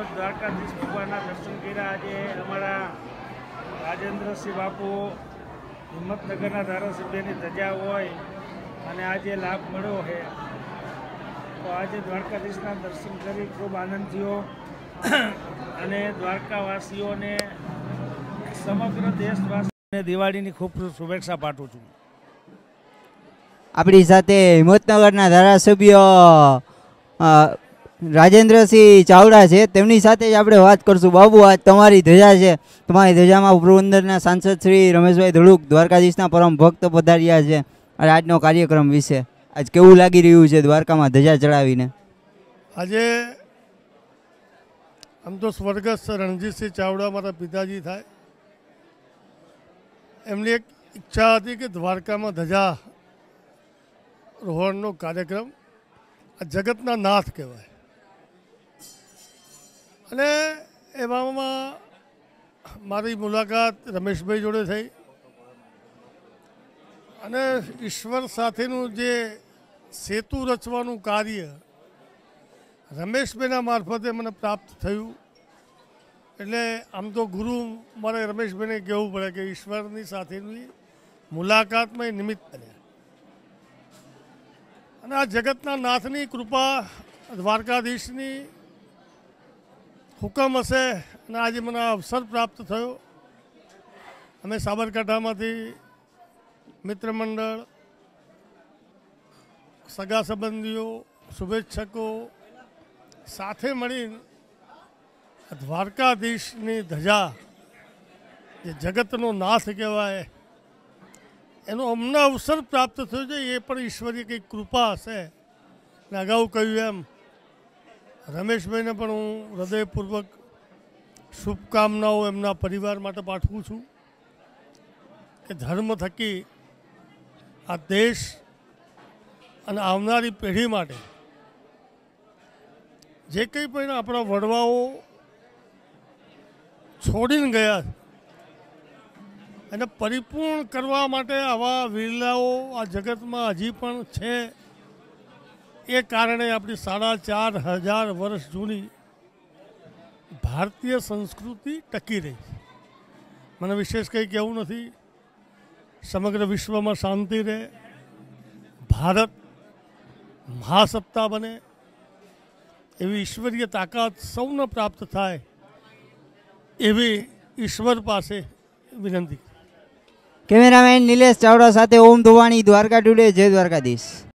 રોજ દ્વારકાધીશ ભગવાનના દર્શન કર્યા આજે અમારા રાજેન્દ્રસિંહ બાપુ હિંમતનગરના ધારાસભ્યની ધજા હોય અને આજે લાભ મળ્યો છે તો આજે દ્વારકાધીશના દર્શન કરી ખૂબ આનંદ થયો અને દ્વારકાવાસીઓને સમગ્ર દેશવાસીઓને દિવાળીની ખૂબ શુભેચ્છા પાઠવું છું આપણી સાથે હિંમતનગરના ધારાસભ્ય રાજેન્દ્રસિંહ ચાવડા છે તેમની સાથે જ આપણે વાત કરશું બાબુ આજ તમારી ધજા છે તમારી ધજામાં પોરબંદરના સાંસદ શ્રી રમેશભાઈ ધડુક દ્વારકાધીશના પરમ ભક્ત પધાર્યા છે અને આજનો કાર્યક્રમ વિશે આજ કેવું લાગી રહ્યું છે દ્વારકામાં ધજા ચડાવીને આજે આમ તો સ્વર્ગસ્થ રણજીતસિંહ ચાવડા મારા પિતાજી થાય એમની એક ઈચ્છા હતી કે દ્વારકામાં ધજા રોહણનો કાર્યક્રમ આ જગતના નાથ કહેવાય અને એવામાં મારી મુલાકાત રમેશભાઈ જોડે થઈ અને ઈશ્વર સાથેનું જે સેતુ રચવાનું કાર્ય રમેશભાઈના મારફતે મને પ્રાપ્ત થયું એટલે આમ તો ગુરુ મારે રમેશભાઈને કહેવું પડે કે ઈશ્વરની સાથેની મુલાકાતમાં નિમિત્ત બન્યા અને આ જગતના નાથની કૃપા દ્વારકાધીશની હુકમ હશે અને આજે મને અવસર પ્રાપ્ત થયો અમે સાબરકાંઠામાંથી મિત્રમંડળ સગા સંબંધીઓ શુભેચ્છકો સાથે મળી દ્વારકાધીશની ધજા જે જગતનો નાથ કહેવાય એનો અમને અવસર પ્રાપ્ત થયો છે એ પણ ઈશ્વરીય કંઈક કૃપા હશે ને અગાઉ કહ્યું એમ રમેશભાઈને પણ હું હૃદયપૂર્વક શુભકામનાઓ એમના પરિવાર માટે પાઠવું છું કે ધર્મ થકી આ દેશ અને આવનારી પેઢી માટે જે કંઈ પણ આપણા વડવાઓ છોડીને ગયા એને પરિપૂર્ણ કરવા માટે આવા વિરલાઓ આ જગતમાં હજી પણ છે ये कारण अपनी साढ़ा चार हजार वर्ष जूनी भारतीय संस्कृति टकी रही मैंने विशेष कहीं कहू नहीं समग्र विश्व में शांति रहे भारत महासत्ता बने एवं ईश्वरीय ताकत सौन प्राप्त थाय ईश्वर पास विनती कैमरामैन नीलेष चावड़ा साथ ओम धुवाणी द्वारका टूडे जय द्वारकाधीश